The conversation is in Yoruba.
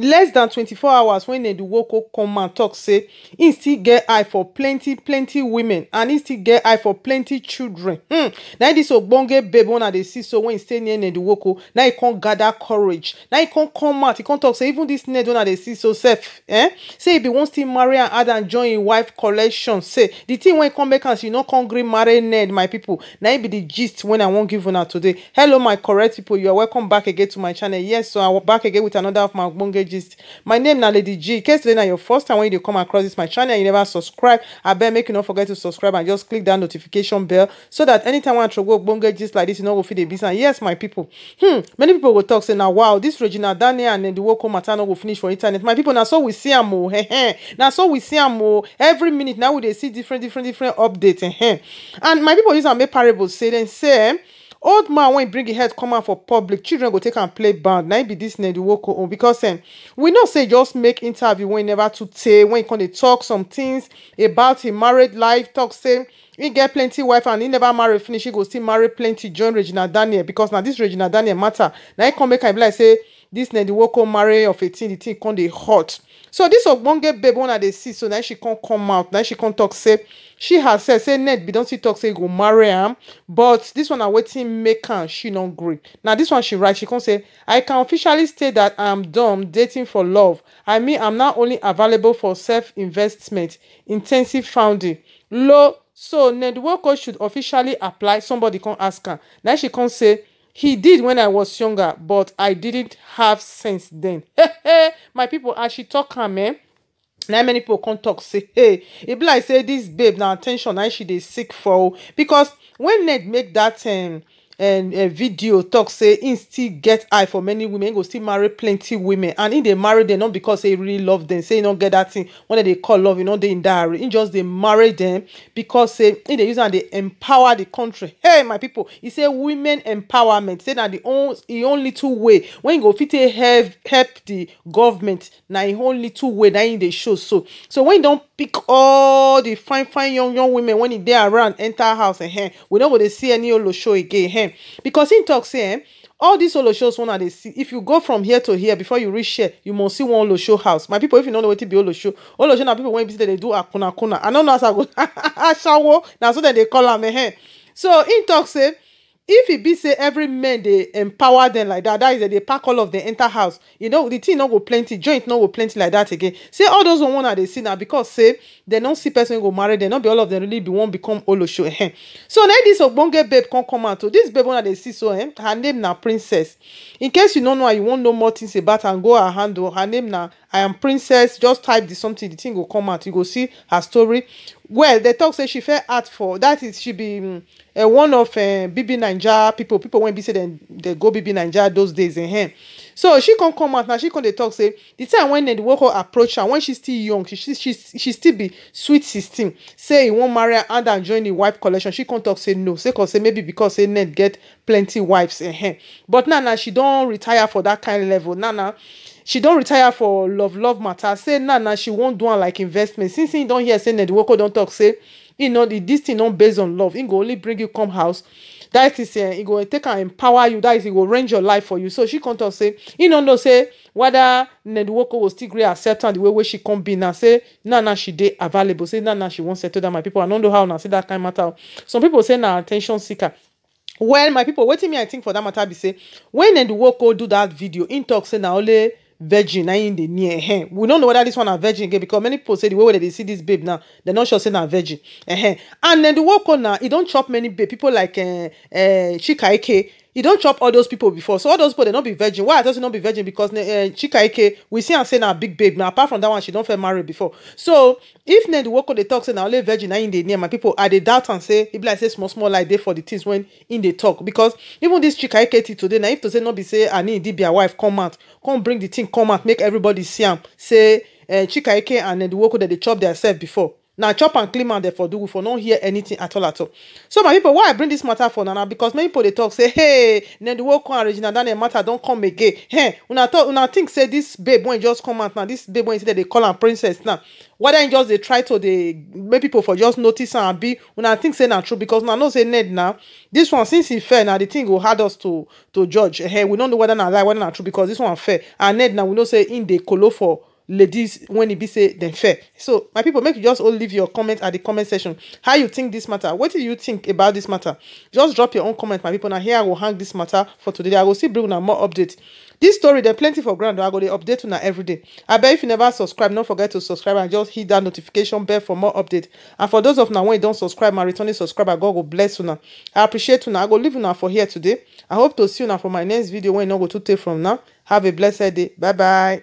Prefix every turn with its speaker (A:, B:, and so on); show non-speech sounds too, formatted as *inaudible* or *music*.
A: less than twenty-four hours wen nediwoko come and talk, say im still get eye for plenty plenty women and im still get eye for plenty children hmm. Now this ogbonge babe wey they see so wen e stay near nediwoko now he come gather courage Now he come come out He come talk say even this ned wey they see so self. eh? say e bin wan to marry and add and join im wife collection say the thing when he come back and she no come gree marry ned my people. Now im be the gist when i wan give one out today hello my correct people. you are welcome back again to my channel yes so I'm back again with another of my ogbonge gist my name na lady g in case today na your first time when you dey come across this my channel and you never subscribe abeg make you no forget to subscribe and just click that notification bell so that anytime wey i throw ogbonge gist like this you no go fit dey miss am yes my people hmm many people go talk say na wow this regina daniel and ndiwoko matter no go finish for internet my people na so we see am o na so we see am o every minute now we dey see different different different updates and my people use am make parable say dem say old man when wen bring him head come out for public children go take am play band na be this the nediwoko own because um, we know say just make interview wey never too tey wen e come dey talk some things about him married life Talk say he get plenty wife and he never marry finish he go still marry plenty join regina daniel because na this regina daniel matter na him come make am be like say This dis nediwoko marry of 18 di thing come dey hot so dis ogbonge babe one i dey see so na she come come out na she come talk say she herself say ned bin don still talk say go marry am but this one na wetin make am she no gree na this one she write she come say i can officially state that i'm done dating for love i mean i'm now only available for self-investment intensive founding low so ned woko should officially apply somebody come ask am na she come say He did when I was younger, but I didn't have sense then. My people, as she talk am, eh? Now many people come talk. say hey e be like say this, babe na attention na she dey seek for because when ned make that um, And video tok say im still get eye for many women im go still marry plenty women and im dey marry dem not because say e really love them say e no get that thing wey they dey call love you know dey in diary. area just dey marry them because say im dey use am dey empower the country hey my people, e say women empowerment say na di only two way when you go fit help help the government na im own little way na im dey show so so when im don pick all the fine fine young young women when e dey around enter house we no go dey see any show again because him tok say eh, all dis olosho one i dey see if you go from here to here before you reach here you must see one show house my people, if you no know wetin be olosho olosho na pipo wey be say dem dey do akunakuna i no know as i go *laughs* asawo na so dem dey call am eh so him tok say if e be say every men dey empower dem like that, that is dem dey pack all of dem enter house you know the thing no go plenty joint no go plenty like that again say all those one una dey see na because say they don see person wey go marry dem no be all of dem really be wan become olosho ehem eh. so na this ogbonge babe come come out o oh. dis babe una dey see so ehem her name na princess in case you no know her you wan know more things about am go her handle oh. her name na i am princess just type the something the thing go come out you go see her story well they talk say she fit act for dat is she be um, uh, one of uh, eh, bb naija People pipo wey be say dem dey go bb naija those days ehem eh. so she come come out now. she come dey talk say the time when ned nwoko approach her when she still young she she she, she still be sweet sixteen say he wan marry her hand and join the wife collection she come talk say no sake of say maybe because say ned get plenty wives ehem eh. but now now she don retire for that kind level now now. she don't retire for love love matter say now na she won't do am like investment since he don't hear say don't talk say you know the this thing don't based on love He go only bring you come house that is eh, he go take and empower you that is he go arrange your life for you so she come talk say he no know say whether nedwoko will still gree accept am the way where she come be now say now now she dey available say now now she won't settle down my people i don't know how now. say that kind matter some people say na attention seeker well my people waiting me i think for that matter be say when nedwoko do that video In talk say na only virgin na im dey near ehem we no know whether this one na virgin again because many people say the way wey dem dey see this babe now dem no sure say na virgin ehem and then the work on na e don chop many babe people like uh, uh, chika ike You don chop all those people before so all those people dey no be virgin why i tell you no be virgin because uh, eh, eh, chika ike we see am say na big babe na apart from that one she don fair marry before so if ned nwoko dey talk say na only virgin na him dey near my people i dey doubt am say e be like say small small lie dey for the things when him dey talk because even this chika ike till today na if to say no be say ani dibia wife come out come bring the thing come out make everybody see am say uh, eh, chika ike and ned nwoko dey dey chop theirself before Now chop and clean man dey for do we for not hear anything at all at all so my people, why i bring this matter for now? because many people dey talk say hey nediwo come and regina daniel matter don't come again hey when I talk when I think say this babe wey just come out now This babe wey say they call am princess now whether im just they try to dey make people for just notice be when I think say not true because now no say ned now. This one since e fair na the thing will hard us to to judge hey we don't know whether not lie whether not true because this one fair and ned now we know say in the kolo for ladies when e be say dem fair so my pipo make you just all leave your comment at di comment section how you think dis matter wetin you think about dis matter just drop your own comment my pipo na here i go hang dis matter for today i go still bring una more update dis story dem plenty for ground i go dey update una everyday abeg if you never subscribe no forget to subscribe and just hit dat notification bell for more update and for those of una wey don subscribe and returning subscriber god go bless una i appreciate una i go leave una for here today i hope to see una for my next video wey no go too tey from now have a blessed day bye bye